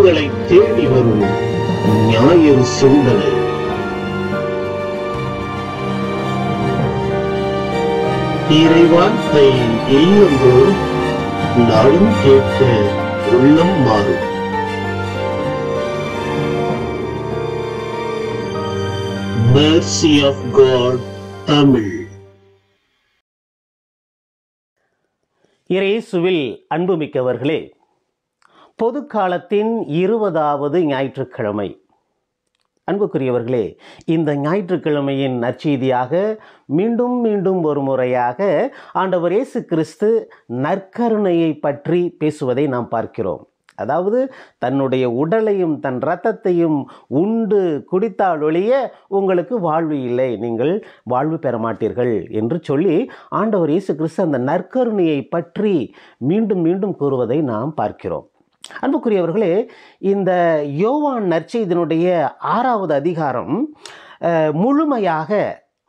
உங்களை தேடி வரும் ஞாயிறு சிந்தனை இறைவார்த்தை வார்த்தை நாளும் கேட்க உள்ளம் மாறும் Mercy of இறையேசுவில் அன்புமிக்கவர்களே பொது காலத்தின் இருபதாவது ஞாயிற்றுக்கிழமை அன்புக்குரியவர்களே இந்த ஞாயிற்றுக்கிழமையின் நற்செய்தியாக மீண்டும் மீண்டும் ஒரு முறையாக ஆண்டவர் இயேசு கிறிஸ்து நற்கருணையை பற்றி பேசுவதை நாம் பார்க்கிறோம் அதாவது தன்னுடைய உடலையும் தன் ரத்தத்தையும் உண்டு குடித்தால் ஒழிய உங்களுக்கு வாழ்வு இல்லை நீங்கள் வாழ்வு பெற மாட்டீர்கள் என்று சொல்லி ஆண்டவர் இயேசு கிறிஸ்து அந்த நற்கருணையை பற்றி மீண்டும் மீண்டும் கூறுவதை நாம் பார்க்கிறோம் அன்புக்குரியவர்களே இந்த யோவான் நற்செய்தினுடைய ஆறாவது அதிகாரம் முழுமையாக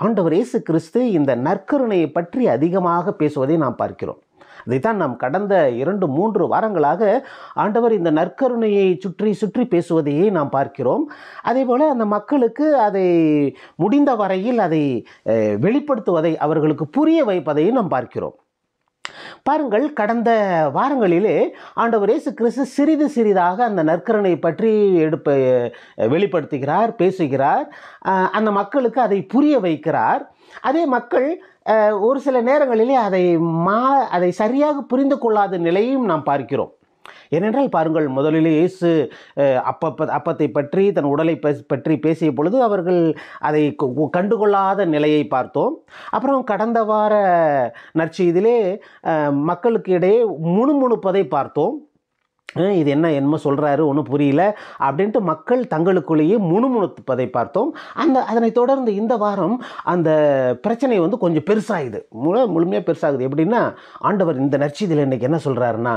ஆண்டவர் இயேசு கிறிஸ்து இந்த நற்கருணையை பற்றி அதிகமாக பேசுவதை நாம் பார்க்கிறோம் அதைத்தான் நாம் கடந்த இரண்டு மூன்று வாரங்களாக ஆண்டவர் இந்த நற்கருணையை சுற்றி சுற்றி பேசுவதையே நாம் பார்க்கிறோம் அதே போல் அந்த மக்களுக்கு அதை முடிந்த வரையில் அதை வெளிப்படுத்துவதை அவர்களுக்கு புரிய வைப்பதையும் நாம் பார்க்கிறோம் பாருங்கள் கடந்த வாரங்களிலே ஆண்டவர் இயேசு கிறிஸ்து சிறிது சிறிதாக அந்த நற்கரனை பற்றி எடுப்ப வெளிப்படுத்துகிறார் பேசுகிறார் அந்த மக்களுக்கு அதை புரிய வைக்கிறார் அதே மக்கள் ஒரு சில நேரங்களிலே அதை மா அதை சரியாக புரிந்து கொள்ளாத நிலையும் நாம் பார்க்கிறோம் ஏனென்றால் பாருங்கள் முதலில் இயேசு அப்பப்ப அப்பத்தை பற்றி தன் உடலை பற்றி பேசிய பொழுது அவர்கள் அதை கண்டுகொள்ளாத நிலையை பார்த்தோம் அப்புறம் கடந்த வார நற்செய்தியிலே மக்களுக்கு இடையே முணுமுணுப்பதை பார்த்தோம் இது என்ன என்னமோ சொல்கிறாரு ஒன்றும் புரியல அப்படின்ட்டு மக்கள் தங்களுக்குள்ளேயே முணுமுணுப்பதை பார்த்தோம் அந்த அதனை தொடர்ந்து இந்த வாரம் அந்த பிரச்சனை வந்து கொஞ்சம் பெருசாகுது முழு முழுமையாக பெருசாகுது எப்படின்னா ஆண்டவர் இந்த நற்செய்தியில் இன்றைக்கி என்ன சொல்கிறாருன்னா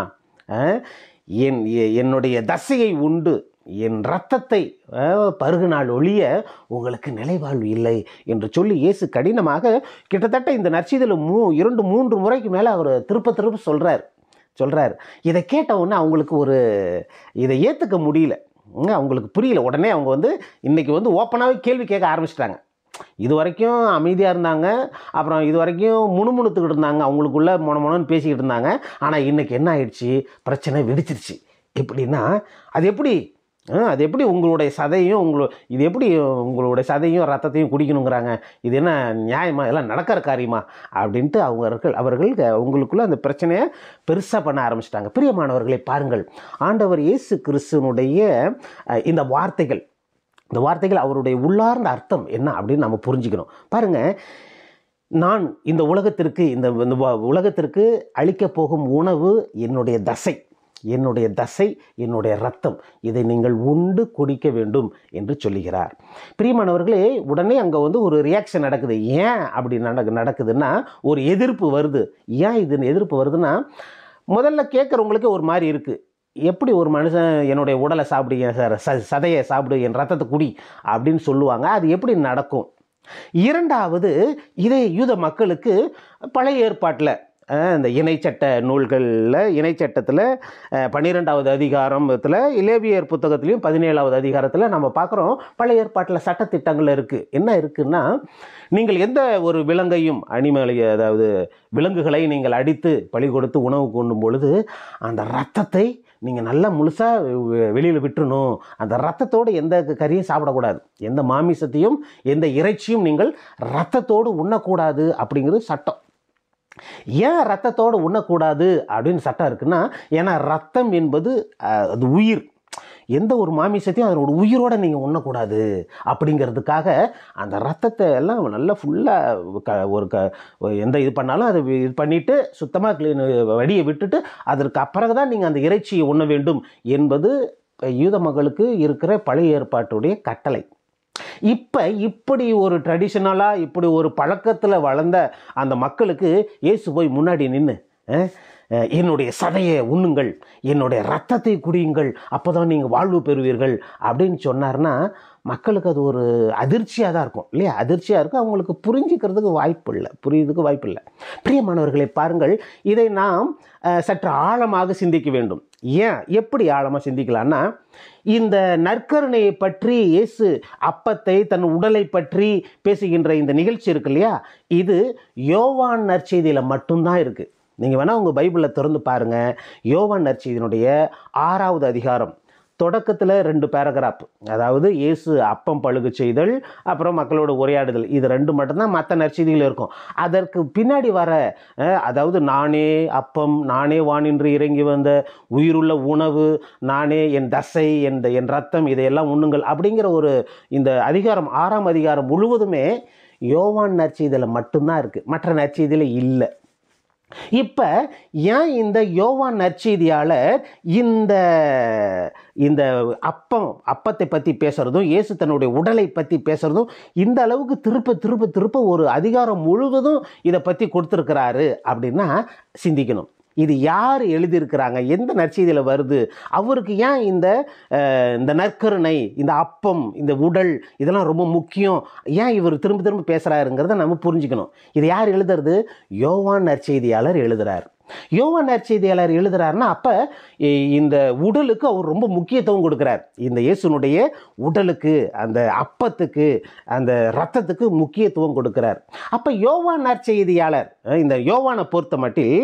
என் என்னுடைய தசையை உண்டு என் ரத்தத்தை பருகினால் ஒழிய உங்களுக்கு நிலைவாழ்வு இல்லை என்று சொல்லி இயேசு கடினமாக கிட்டத்தட்ட இந்த நற்செய்தியில் மூ இரண்டு மூன்று முறைக்கு மேலே அவர் திருப்ப திருப்ப சொல்கிறார் சொல்கிறார் இதை கேட்டவுடனே அவங்களுக்கு ஒரு இதை ஏற்றுக்க முடியல அவங்களுக்கு புரியல உடனே அவங்க வந்து இன்றைக்கி வந்து ஓப்பனாகவே கேள்வி கேட்க ஆரம்பிச்சிட்டாங்க இது வரைக்கும் அமைதியாக இருந்தாங்க அப்புறம் இது வரைக்கும் முணுமுணுத்துக்கிட்டு இருந்தாங்க அவங்களுக்குள்ளே மொன பேசிக்கிட்டு இருந்தாங்க ஆனால் இன்றைக்கி என்ன ஆயிடுச்சு பிரச்சனை வெடிச்சிருச்சு எப்படின்னா அது எப்படி அது எப்படி உங்களுடைய சதையும் உங்களு இது எப்படி உங்களுடைய சதையும் ரத்தத்தையும் குடிக்கணுங்கிறாங்க இது என்ன நியாயமாக இதெல்லாம் நடக்கிற காரியமா அப்படின்ட்டு அவர்கள் அவர்கள் அவங்களுக்குள்ள அந்த பிரச்சனையை பெருசாக பண்ண ஆரம்பிச்சிட்டாங்க பிரியமானவர்களை பாருங்கள் ஆண்டவர் இயேசு கிறிஸ்துனுடைய இந்த வார்த்தைகள் இந்த வார்த்தைகள் அவருடைய உள்ளார்ந்த அர்த்தம் என்ன அப்படின்னு நம்ம புரிஞ்சுக்கணும் பாருங்கள் நான் இந்த உலகத்திற்கு இந்த உலகத்திற்கு அளிக்கப் போகும் உணவு என்னுடைய தசை என்னுடைய தசை என்னுடைய ரத்தம் இதை நீங்கள் உண்டு குடிக்க வேண்டும் என்று சொல்லுகிறார் பிரியமானவர்களே உடனே அங்கே வந்து ஒரு ரியாக்ஷன் நடக்குது ஏன் அப்படி நடக்கு நடக்குதுன்னா ஒரு எதிர்ப்பு வருது ஏன் இது எதிர்ப்பு வருதுன்னா முதல்ல கேட்குறவங்களுக்கு ஒரு மாதிரி இருக்குது எப்படி ஒரு மனுஷன் என்னுடைய உடலை சாப்பிடுங்க சார் ச சதையை சாப்பிடு என் ரத்தத்தை குடி அப்படின்னு சொல்லுவாங்க அது எப்படி நடக்கும் இரண்டாவது இதே யூத மக்களுக்கு பழைய ஏற்பாட்டில் இந்த இணைச்சட்ட நூல்களில் இணைச்சட்டத்தில் பன்னிரெண்டாவது அதிகாரத்தில் இலேவியர் புத்தகத்துலேயும் பதினேழாவது அதிகாரத்தில் நம்ம பார்க்குறோம் பழைய ஏற்பாட்டில் சட்டத்திட்டங்கள் இருக்குது என்ன இருக்குன்னா நீங்கள் எந்த ஒரு விலங்கையும் அனிமலை அதாவது விலங்குகளை நீங்கள் அடித்து பழி கொடுத்து உணவு கொண்டும் பொழுது அந்த ரத்தத்தை நீங்கள் நல்லா முழுசாக வெளியில் விட்டுணும் அந்த ரத்தத்தோடு எந்த கறியும் சாப்பிடக்கூடாது எந்த மாமிசத்தையும் எந்த இறைச்சியும் நீங்கள் ரத்தத்தோடு உண்ணக்கூடாது அப்படிங்கிறது சட்டம் ஏன் ரத்தத்தோடு உண்ணக்கூடாது அப்படின்னு சட்டம் இருக்குன்னா ஏன்னா ரத்தம் என்பது அது உயிர் எந்த ஒரு மாமிசத்தையும் அதனோட உயிரோடு நீங்கள் உண்ணக்கூடாது அப்படிங்கிறதுக்காக அந்த ரத்தத்தை எல்லாம் நல்லா ஃபுல்லாக க ஒரு க எந்த இது பண்ணாலும் அதை இது பண்ணிவிட்டு சுத்தமாக க்ளீன் வடியை விட்டுட்டு அதற்கு அப்புறம் தான் நீங்கள் அந்த இறைச்சியை உண்ண வேண்டும் என்பது யூத மகளுக்கு இருக்கிற பழைய ஏற்பாட்டுடைய கட்டளை இப்போ இப்படி ஒரு ட்ரெடிஷ்னலாக இப்படி ஒரு பழக்கத்தில் வளர்ந்த அந்த மக்களுக்கு ஏசு போய் முன்னாடி நின்று என்னுடைய சதையை உண்ணுங்கள் என்னுடைய ரத்தத்தை குடியுங்கள் அப்போ தான் நீங்கள் வாழ்வு பெறுவீர்கள் அப்படின்னு சொன்னார்னா மக்களுக்கு அது ஒரு அதிர்ச்சியாக தான் இருக்கும் இல்லையா அதிர்ச்சியாக இருக்கும் அவங்களுக்கு புரிஞ்சுக்கிறதுக்கு வாய்ப்பு இல்லை புரியுறதுக்கு வாய்ப்பு இல்லை பிரியமானவர்களை பாருங்கள் இதை நாம் சற்று ஆழமாக சிந்திக்க வேண்டும் ஏன் எப்படி ஆழமாக சிந்திக்கலான்னா இந்த நற்கருணையை பற்றி இயேசு அப்பத்தை தன் உடலை பற்றி பேசுகின்ற இந்த நிகழ்ச்சி இருக்கு இல்லையா இது யோவான் நற்செய்தியில் மட்டும்தான் இருக்குது நீங்கள் வேணால் உங்கள் பைபிளில் திறந்து பாருங்கள் யோவான் நர்ச்சியினுடைய ஆறாவது அதிகாரம் தொடக்கத்தில் ரெண்டு பேராகிராஃப் அதாவது இயேசு அப்பம் பழுகு செய்தல் அப்புறம் மக்களோட உரையாடுதல் இது ரெண்டு மட்டும்தான் மற்ற நற்செய்திகள் இருக்கும் அதற்கு பின்னாடி வர அதாவது நானே அப்பம் நானே வானின்றி இறங்கி வந்த உயிருள்ள உணவு நானே என் தசை என் என் ரத்தம் இதையெல்லாம் உண்ணுங்கள் அப்படிங்கிற ஒரு இந்த அதிகாரம் ஆறாம் அதிகாரம் முழுவதுமே யோவான் நற்செய்தியில் மட்டும்தான் இருக்குது மற்ற நற்செய்தியில் இல்லை இப்போ ஏன் இந்த யோவான் நற்செய்தியாளர் இந்த இந்த அப்பம் அப்பத்தை பற்றி பேசுகிறதும் இயேசு தன்னுடைய உடலை பற்றி பேசுகிறதும் இந்த அளவுக்கு திருப்ப திருப்ப திருப்ப ஒரு அதிகாரம் முழுவதும் இதை பற்றி கொடுத்துருக்கிறாரு அப்படின்னா சிந்திக்கணும் இது யார் எழுதியிருக்கிறாங்க எந்த நற்செய்தியில் வருது அவருக்கு ஏன் இந்த இந்த நற்கருணை இந்த அப்பம் இந்த உடல் இதெல்லாம் ரொம்ப முக்கியம் ஏன் இவர் திரும்ப திரும்ப பேசுகிறாருங்கிறத நம்ம புரிஞ்சுக்கணும் இது யார் எழுதுறது யோவான் நற்செய்தியாளர் எழுதுகிறார் யோவான் நற்செய்தியாளர் எழுதுறாருன்னா அப்போ இந்த உடலுக்கு அவர் ரொம்ப முக்கியத்துவம் கொடுக்குறார் இந்த இயேசுனுடைய உடலுக்கு அந்த அப்பத்துக்கு அந்த ரத்தத்துக்கு முக்கியத்துவம் கொடுக்குறார் அப்போ யோவான் நற்செய்தியாளர் இந்த யோவானை பொறுத்த மட்டில்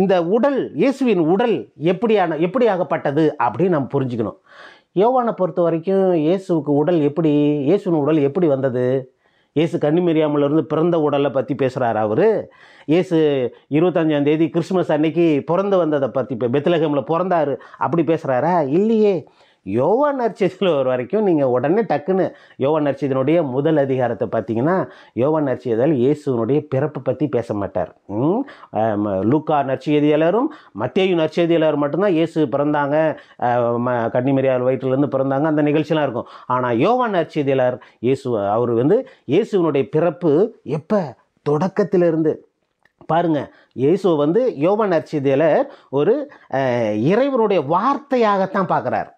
இந்த உடல் இயேசுவின் உடல் எப்படியான எப்படியாகப்பட்டது அப்படின்னு நம்ம புரிஞ்சுக்கணும் யோவானை பொறுத்த வரைக்கும் இயேசுக்கு உடல் எப்படி இயேசுவின் உடல் எப்படி வந்தது இயேசு கன்னிமரியாமல் இருந்து பிறந்த உடலை பற்றி பேசுகிறார் அவர் இயேசு இருபத்தஞ்சாம் தேதி கிறிஸ்மஸ் அன்னைக்கு பிறந்து வந்ததை பற்றி பெத்லகமில் பிறந்தார் அப்படி பேசுகிறாரா இல்லையே யோவா நர்ச்சிதில் ஒரு வரைக்கும் நீங்கள் உடனே டக்குன்னு யோவா நர்ச்சிதனுடைய முதல் அதிகாரத்தை பார்த்தீங்கன்னா யோவா நர்ச்சியதால் இயேசுனுடைய பிறப்பு பற்றி பேச மாட்டார் லூக்கா நற்செய்தியாளரும் மத்தேயு நற்செய்தியாளர் மட்டும்தான் இயேசு பிறந்தாங்க கன்னிமரியார் வயிற்றுலேருந்து பிறந்தாங்க அந்த நிகழ்ச்சியெலாம் இருக்கும் ஆனால் யோவா நற்செய்தியாளர் இயேசு அவர் வந்து இயேசுவனுடைய பிறப்பு எப்போ தொடக்கத்திலிருந்து பாருங்கள் இயேசு வந்து யோவன் நற்செய்தியாளர் ஒரு இறைவனுடைய வார்த்தையாகத்தான் பார்க்குறார்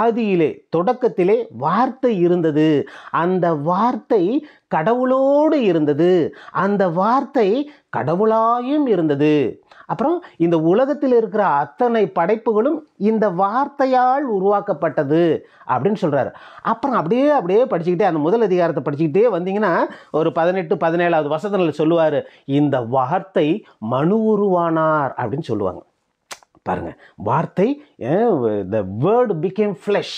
ஆதியிலே தொடக்கத்திலே வார்த்தை இருந்தது அந்த வார்த்தை கடவுளோடு இருந்தது அந்த வார்த்தை கடவுளாயும் இருந்தது அப்புறம் இந்த உலகத்தில் இருக்கிற அத்தனை படைப்புகளும் இந்த வார்த்தையால் உருவாக்கப்பட்டது அப்படின்னு சொல்கிறாரு அப்புறம் அப்படியே அப்படியே படிச்சுக்கிட்டே அந்த முதல் அதிகாரத்தை படிச்சுக்கிட்டே வந்தீங்கன்னா ஒரு பதினெட்டு பதினேழாவது வசதங்களில் சொல்லுவார் இந்த வார்த்தை மனு உருவானார் அப்படின்னு சொல்லுவாங்க பாருங்கள் வார்த்தை the word became flesh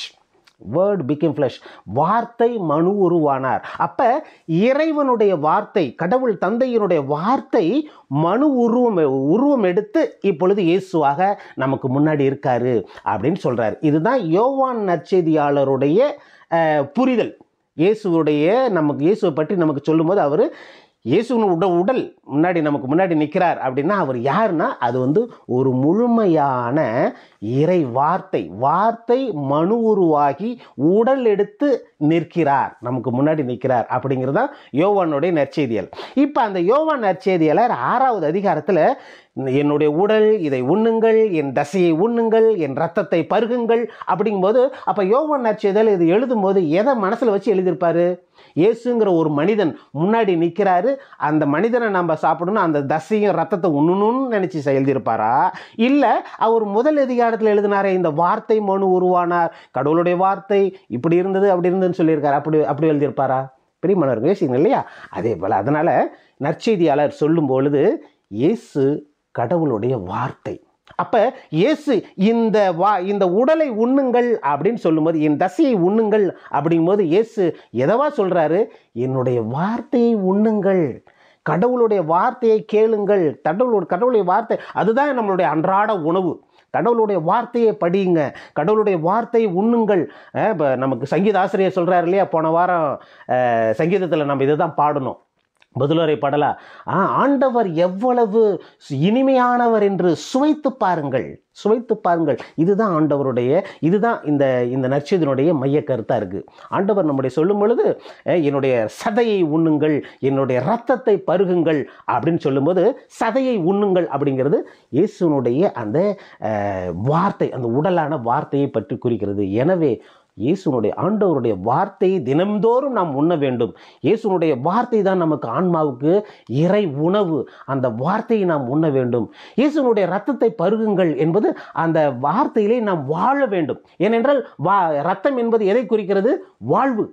word became flesh வார்த்தை மனு உருவானார் அப்போ இறைவனுடைய வார்த்தை கடவுள் தந்தையினுடைய வார்த்தை மனு உருவம் உருவம் எடுத்து இப்பொழுது இயேசுவாக நமக்கு முன்னாடி இருக்காரு அப்படின்னு சொல்கிறார் இதுதான் யோவான் நற்செய்தியாளருடைய புரிதல் இயேசுவுடைய நமக்கு இயேசுவை பற்றி நமக்கு சொல்லும்போது அவர் இயேசுனோட உடல் முன்னாடி நமக்கு முன்னாடி நிற்கிறார் அப்படின்னா அவர் யாருன்னா அது வந்து ஒரு முழுமையான இறை வார்த்தை வார்த்தை மனு உருவாகி உடல் எடுத்து நிற்கிறார் நமக்கு முன்னாடி நிற்கிறார் அப்படிங்கிறது தான் யோவானுடைய நற்செய்தியல் இப்போ அந்த யோவான் நற்செய்தியலர் ஆறாவது அதிகாரத்தில் என்னுடைய உடல் இதை உண்ணுங்கள் என் தசையை உண்ணுங்கள் என் ரத்தத்தை பருகுங்கள் அப்படிங்கும்போது அப்போ யோகன் நற்செய்தல் இது எழுதும்போது எதை மனசில் வச்சு எழுதியிருப்பார் இயேசுங்கிற ஒரு மனிதன் முன்னாடி நிற்கிறாரு அந்த மனிதனை நம்ம சாப்பிடணும் அந்த தசையும் ரத்தத்தை உண்ணணும்னு நினச்சி எழுதியிருப்பாரா இல்லை அவர் முதல் அதிகாரத்தில் எழுதினாரே இந்த வார்த்தை மனு உருவானார் கடவுளுடைய வார்த்தை இப்படி இருந்தது அப்படி இருந்ததுன்னு சொல்லியிருக்காரு அப்படி அப்படி எழுதியிருப்பாரா பெரிய மனோர் யோசிக்கணும் இல்லையா அதே போல் அதனால் நற்செய்தியாளர் சொல்லும் பொழுது இயேசு கடவுளுடைய வார்த்தை அப்போ இயேசு இந்த வா இந்த உடலை உண்ணுங்கள் அப்படின்னு சொல்லும்போது என் தசையை உண்ணுங்கள் அப்படிங்கும்போது இயேசு எதவா சொல்கிறாரு என்னுடைய வார்த்தையை உண்ணுங்கள் கடவுளுடைய வார்த்தையை கேளுங்கள் கடவுளோட கடவுளுடைய வார்த்தை அதுதான் நம்மளுடைய அன்றாட உணவு கடவுளுடைய வார்த்தையை படியுங்க கடவுளுடைய வார்த்தையை உண்ணுங்கள் இப்போ நமக்கு சங்கீத ஆசிரியர் சொல்கிறார் இல்லையா போன வாரம் சங்கீதத்தில் நம்ம இதை தான் பாடணும் பதிலுரை ஆ ஆண்டவர் எவ்வளவு இனிமையானவர் என்று சுவைத்து பாருங்கள் சுவைத்து பாருங்கள் இதுதான் ஆண்டவருடைய இதுதான் இந்த இந்த நற்செய்தினுடைய மைய கருத்தாக இருக்குது ஆண்டவர் நம்முடைய சொல்லும் பொழுது என்னுடைய சதையை உண்ணுங்கள் என்னுடைய ரத்தத்தை பருகுங்கள் அப்படின்னு சொல்லும்போது சதையை உண்ணுங்கள் அப்படிங்கிறது இயேசுனுடைய அந்த வார்த்தை அந்த உடலான வார்த்தையை பற்றி குறிக்கிறது எனவே இயேசுனுடைய ஆண்டவருடைய வார்த்தையை தினம்தோறும் நாம் உண்ண வேண்டும் இயேசுனுடைய வார்த்தை தான் நமக்கு ஆன்மாவுக்கு இறை உணவு அந்த வார்த்தையை நாம் உண்ண வேண்டும் இயேசுனுடைய ரத்தத்தை பருகுங்கள் என்பது அந்த வார்த்தையிலே நாம் வாழ வேண்டும் ஏனென்றால் வா ரத்தம் என்பது எதை குறிக்கிறது வாழ்வு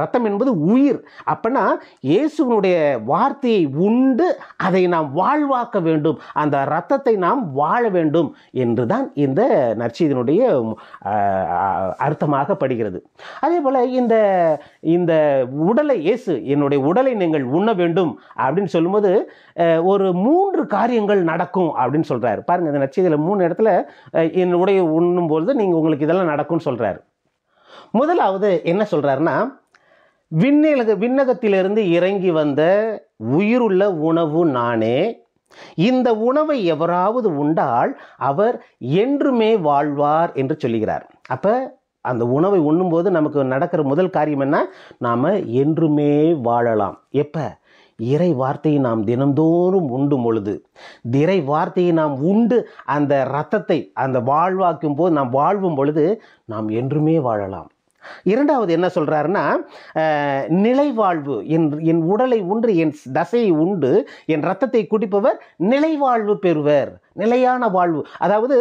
ரத்தம் என்பது உயிர் அப்படின்னா இயேசுவனுடைய வார்த்தையை உண்டு அதை நாம் வாழ்வாக்க வேண்டும் அந்த ரத்தத்தை நாம் வாழ வேண்டும் என்று தான் இந்த நற்செய்தினுடைய அர்த்தமாக படுகிறது அதே போல் இந்த இந்த உடலை இயேசு என்னுடைய உடலை நீங்கள் உண்ண வேண்டும் அப்படின்னு சொல்லும்போது ஒரு மூன்று காரியங்கள் நடக்கும் அப்படின்னு சொல்கிறார் பாருங்கள் இந்த நற்செய்தியில் மூணு இடத்துல என்னுடைய உண்ணும்பொழுது நீங்கள் உங்களுக்கு இதெல்லாம் நடக்கும்னு சொல்கிறார் முதலாவது என்ன சொல்கிறாருன்னா விண்ணில விண்ணகத்திலிருந்து இறங்கி வந்த உயிருள்ள உணவு நானே இந்த உணவை எவராவது உண்டால் அவர் என்றுமே வாழ்வார் என்று சொல்லுகிறார் அப்போ அந்த உணவை உண்ணும்போது நமக்கு நடக்கிற முதல் காரியம் என்ன நாம் என்றுமே வாழலாம் எப்போ இறை வார்த்தையை நாம் தினந்தோறும் உண்டு பொழுது திரை வார்த்தையை நாம் உண்டு அந்த ரத்தத்தை அந்த வாழ்வாக்கும் போது நாம் வாழ்வும் பொழுது நாம் என்றுமே வாழலாம் இரண்டாவது என்ன சொல்கிறாருன்னா நிலைவாழ்வு என் என் உடலை உண்டு என் தசையை உண்டு என் ரத்தத்தை குடிப்பவர் நிலைவாழ்வு பெறுவர் நிலையான வாழ்வு அதாவது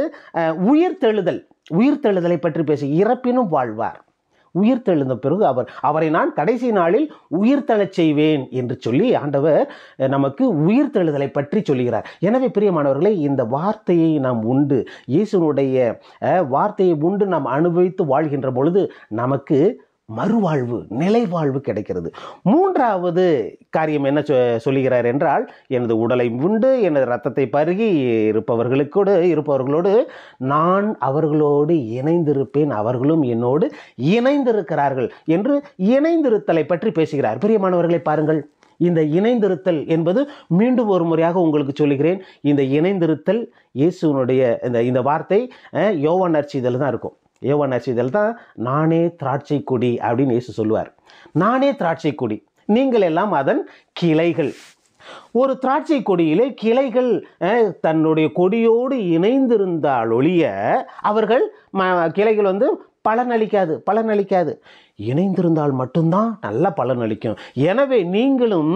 உயிர் தெழுதல் உயிர் தெழுதலை பற்றி பேசி இறப்பினும் வாழ்வார் உயிர்த்தெழுந்த பிறகு அவர் அவரை நான் கடைசி நாளில் உயிர்த்தெழச் செய்வேன் என்று சொல்லி ஆண்டவர் நமக்கு உயிர்த்தெழுதலை பற்றி சொல்கிறார் எனவே பிரியமானவர்களை இந்த வார்த்தையை நாம் உண்டு இயேசுனுடைய வார்த்தையை உண்டு நாம் அனுபவித்து வாழ்கின்ற பொழுது நமக்கு மறுவாழ்வு நிலைவாழ்வு கிடைக்கிறது மூன்றாவது காரியம் என்ன சொ சொல்லுகிறார் என்றால் எனது உடலை உண்டு எனது ரத்தத்தை பருகி இருப்பவர்களுக்கோடு இருப்பவர்களோடு நான் அவர்களோடு இணைந்திருப்பேன் அவர்களும் என்னோடு இணைந்திருக்கிறார்கள் என்று இணைந்திருத்தலை பற்றி பேசுகிறார் பிரியமானவர்களை பாருங்கள் இந்த இணைந்திருத்தல் என்பது மீண்டும் ஒரு முறையாக உங்களுக்கு சொல்லுகிறேன் இந்த இணைந்திருத்தல் இயேசுனுடைய இந்த இந்த வார்த்தை யோவான் இதில் தான் இருக்கும் ஏவன் தான் நானே திராட்சை கொடி அப்படின்னு இயேசு சொல்லுவார் நானே திராட்சை கொடி நீங்கள் எல்லாம் அதன் கிளைகள் ஒரு திராட்சை கொடியிலே கிளைகள் தன்னுடைய கொடியோடு இணைந்திருந்தால் ஒழிய அவர்கள் கிளைகள் வந்து பலனளிக்காது பலனளிக்காது இணைந்திருந்தால் மட்டும்தான் நல்ல பலனளிக்கும் எனவே நீங்களும்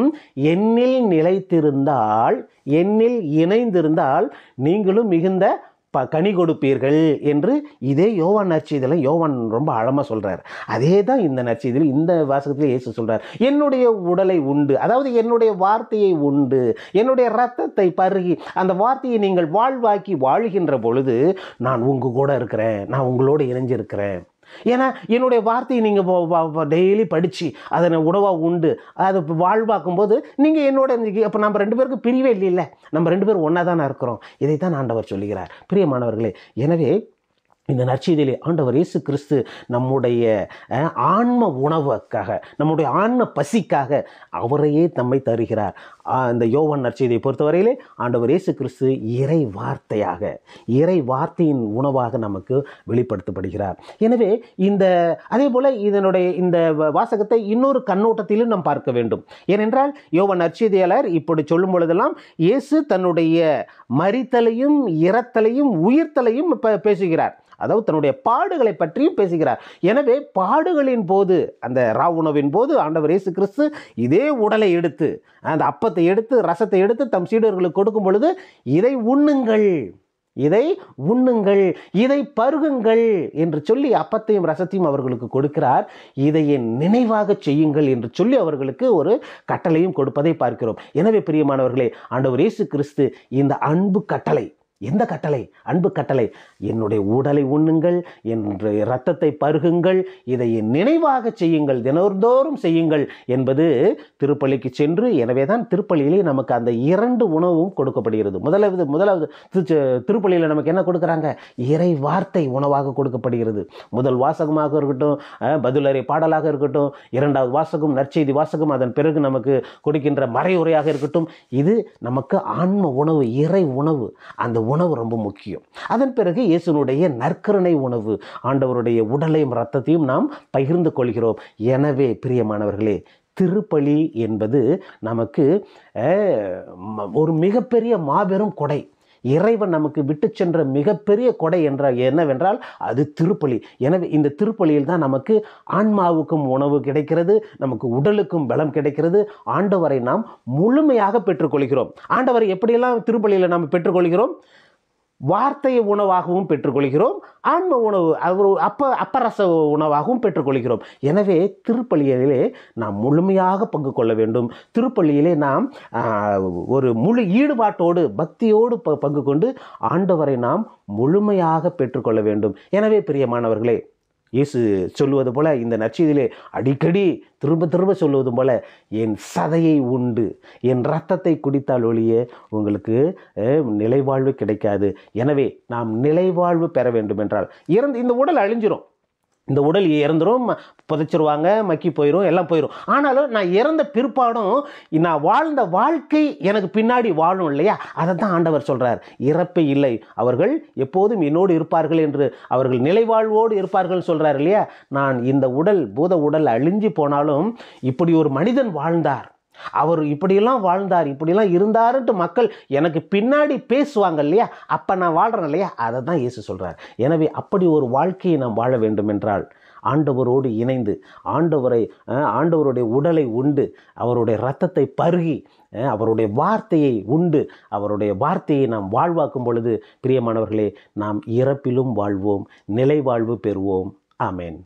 என்னில் நிலைத்திருந்தால் என்னில் இணைந்திருந்தால் நீங்களும் மிகுந்த ப கனி கொடுப்பீர்கள் என்று இதே யோவான் நற்செய்தியில் யோவான் ரொம்ப அழமாக சொல்கிறார் அதே தான் இந்த நற்செய்தியில் இந்த வாசகத்தில் இயேசு சொல்கிறார் என்னுடைய உடலை உண்டு அதாவது என்னுடைய வார்த்தையை உண்டு என்னுடைய ரத்தத்தை பருகி அந்த வார்த்தையை நீங்கள் வாழ்வாக்கி வாழ்கின்ற பொழுது நான் உங்கள் கூட இருக்கிறேன் நான் உங்களோடு இணைஞ்சிருக்கிறேன் ஏன்னா என்னுடைய வார்த்தையை நீங்கள் டெய்லி படித்து அதை உணவாக உண்டு அதை வாழ்வாக்கும் போது நீங்கள் என்னோட இப்போ நம்ம ரெண்டு பேருக்கு பிரிவே இல்லைல்ல நம்ம ரெண்டு பேரும் ஒன்றா தானே இருக்கிறோம் இதை தான் ஆண்டவர் சொல்லுகிறார் பிரியமானவர்களே எனவே இந்த நற்செய்தியிலே ஆண்டவர் இயேசு கிறிஸ்து நம்முடைய ஆன்ம உணவுக்காக நம்முடைய ஆன்ம பசிக்காக அவரையே தம்மை தருகிறார் அந்த யோவன் நற்செய்தியை பொறுத்தவரையிலே ஆண்டவர் இயேசு கிறிஸ்து இறை வார்த்தையாக இறை வார்த்தையின் உணவாக நமக்கு வெளிப்படுத்தப்படுகிறார் எனவே இந்த அதே போல் இதனுடைய இந்த வாசகத்தை இன்னொரு கண்ணோட்டத்திலும் நாம் பார்க்க வேண்டும் ஏனென்றால் யோவன் நற்செய்தியாளர் இப்படி சொல்லும் பொழுதெல்லாம் இயேசு தன்னுடைய மறித்தலையும் இறத்தலையும் உயிர்த்தலையும் பேசுகிறார் அதாவது தன்னுடைய பாடுகளை பற்றியும் பேசுகிறார் எனவே பாடுகளின் போது அந்த ராவுணவின் போது ஆண்டவர் இயேசு கிறிஸ்து இதே உடலை எடுத்து அந்த அப்ப சாதத்தை எடுத்து ரசத்தை எடுத்து தம் சீடர்களுக்கு கொடுக்கும் பொழுது இதை உண்ணுங்கள் இதை உண்ணுங்கள் இதை பருகுங்கள் என்று சொல்லி அப்பத்தையும் ரசத்தையும் அவர்களுக்கு கொடுக்கிறார் இதை என் நினைவாக செய்யுங்கள் என்று சொல்லி அவர்களுக்கு ஒரு கட்டளையும் கொடுப்பதை பார்க்கிறோம் எனவே பிரியமானவர்களே ஆண்டவர் இயேசு கிறிஸ்து இந்த அன்பு கட்டளை எந்த கட்டளை அன்பு கட்டளை என்னுடைய உடலை உண்ணுங்கள் என்று இரத்தத்தை பருகுங்கள் இதை நினைவாக செய்யுங்கள் தினந்தோறும் செய்யுங்கள் என்பது திருப்பள்ளிக்கு சென்று எனவே தான் திருப்பள்ளியிலே நமக்கு அந்த இரண்டு உணவும் கொடுக்கப்படுகிறது முதலாவது முதலாவது திருப்பள்ளியில் நமக்கு என்ன கொடுக்குறாங்க இறை வார்த்தை உணவாக கொடுக்கப்படுகிறது முதல் வாசகமாக இருக்கட்டும் பதிலறை பாடலாக இருக்கட்டும் இரண்டாவது வாசகம் நற்செய்தி வாசகம் அதன் பிறகு நமக்கு கொடுக்கின்ற மறையுறையாக இருக்கட்டும் இது நமக்கு ஆன்ம உணவு இறை உணவு அந்த உணவு ரொம்ப முக்கியம் அதன் பிறகு இயேசுனுடைய நற்கரணை உணவு ஆண்டவருடைய உடலையும் ரத்தத்தையும் நாம் பகிர்ந்து கொள்கிறோம் எனவே பிரியமானவர்களே திருப்பலி என்பது நமக்கு ஒரு மிகப்பெரிய மாபெரும் கொடை இறைவன் நமக்கு விட்டு சென்ற மிகப்பெரிய கொடை என்றால் என்னவென்றால் அது திருப்பலி எனவே இந்த திருப்பலியில் தான் நமக்கு ஆன்மாவுக்கும் உணவு கிடைக்கிறது நமக்கு உடலுக்கும் பலம் கிடைக்கிறது ஆண்டவரை நாம் முழுமையாக பெற்றுக்கொள்கிறோம் ஆண்டவரை எப்படியெல்லாம் திருப்பலியில் நாம் பெற்றுக்கொள்கிறோம் வார்த்தையை உணவாகவும் பெற்றுக்கொள்கிறோம் ஆன்ம உணவு அவர் அப்ப அப்பரச உணவாகவும் பெற்றுக்கொள்கிறோம் எனவே திருப்பள்ளியிலே நாம் முழுமையாக பங்கு கொள்ள வேண்டும் திருப்பள்ளியிலே நாம் ஒரு முழு ஈடுபாட்டோடு பக்தியோடு பங்கு கொண்டு ஆண்டவரை நாம் முழுமையாக பெற்றுக்கொள்ள வேண்டும் எனவே பிரியமானவர்களே இயேசு சொல்லுவது போல் இந்த நற்செய்தியிலே அடிக்கடி திரும்ப திரும்ப சொல்லுவது போல் என் சதையை உண்டு என் ரத்தத்தை குடித்தால் ஒழிய உங்களுக்கு நிலைவாழ்வு கிடைக்காது எனவே நாம் நிலைவாழ்வு பெற வேண்டும் என்றால் இறந்து இந்த உடல் அழிஞ்சிரும் இந்த உடல் இறந்துடும் புதைச்சிருவாங்க மக்கி போயிடும் எல்லாம் போயிடும் ஆனாலும் நான் இறந்த பிற்பாடும் நான் வாழ்ந்த வாழ்க்கை எனக்கு பின்னாடி வாழும் இல்லையா அதை தான் ஆண்டவர் சொல்கிறார் இறப்பே இல்லை அவர்கள் எப்போதும் என்னோடு இருப்பார்கள் என்று அவர்கள் நிலைவாழ்வோடு இருப்பார்கள் சொல்கிறார் இல்லையா நான் இந்த உடல் பூத உடல் அழிஞ்சு போனாலும் இப்படி ஒரு மனிதன் வாழ்ந்தார் அவர் இப்படியெல்லாம் வாழ்ந்தார் இப்படிலாம் இருந்தாருன்ட்டு மக்கள் எனக்கு பின்னாடி பேசுவாங்க இல்லையா அப்போ நான் வாழ்கிறேன் இல்லையா அதை தான் இயேசு சொல்கிறார் எனவே அப்படி ஒரு வாழ்க்கையை நாம் வாழ வேண்டும் என்றால் ஆண்டவரோடு இணைந்து ஆண்டவரை ஆண்டவருடைய உடலை உண்டு அவருடைய ரத்தத்தை பருகி அவருடைய வார்த்தையை உண்டு அவருடைய வார்த்தையை நாம் வாழ்வாக்கும் பொழுது பிரியமானவர்களே நாம் இறப்பிலும் வாழ்வோம் நிலை வாழ்வு பெறுவோம் ஆமேன்